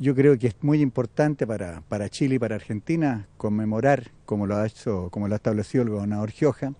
yo creo que es muy importante para, para Chile y para Argentina conmemorar, como lo ha hecho, como lo ha establecido el gobernador Gioja,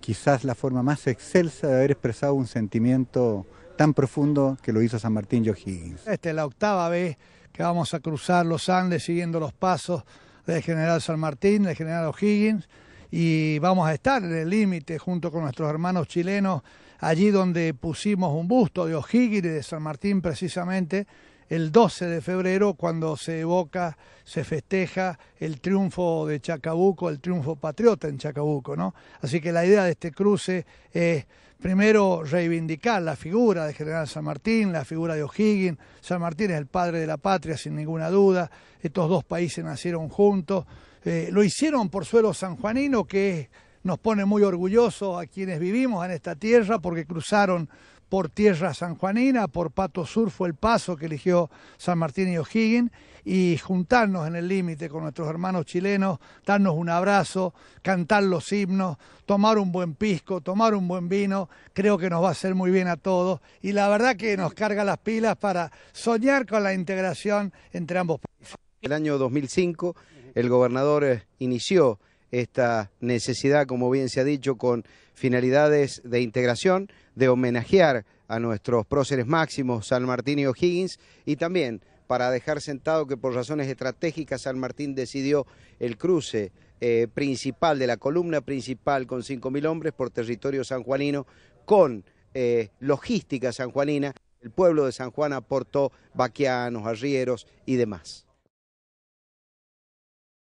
quizás la forma más excelsa de haber expresado un sentimiento tan profundo que lo hizo San Martín y O'Higgins. Esta es la octava vez que vamos a cruzar los Andes siguiendo los pasos del general San Martín, del general O'Higgins, y vamos a estar en el límite junto con nuestros hermanos chilenos, allí donde pusimos un busto de O'Higgins y de San Martín precisamente, el 12 de febrero cuando se evoca, se festeja el triunfo de Chacabuco, el triunfo patriota en Chacabuco, ¿no? Así que la idea de este cruce es primero reivindicar la figura de General San Martín, la figura de O'Higgins. San Martín es el padre de la patria, sin ninguna duda. Estos dos países nacieron juntos. Eh, lo hicieron por suelo sanjuanino, que nos pone muy orgullosos a quienes vivimos en esta tierra porque cruzaron por tierra San Juanina, por Pato Sur fue el paso que eligió San Martín y O'Higgins, y juntarnos en el límite con nuestros hermanos chilenos, darnos un abrazo, cantar los himnos, tomar un buen pisco, tomar un buen vino, creo que nos va a hacer muy bien a todos, y la verdad que nos carga las pilas para soñar con la integración entre ambos países. El año 2005 el gobernador eh, inició esta necesidad, como bien se ha dicho, con finalidades de integración, de homenajear a nuestros próceres máximos, San Martín y O'Higgins, y también para dejar sentado que por razones estratégicas San Martín decidió el cruce eh, principal de la columna principal con 5.000 hombres por territorio sanjuanino con eh, logística sanjuanina. El pueblo de San Juan aportó vaquianos, arrieros y demás.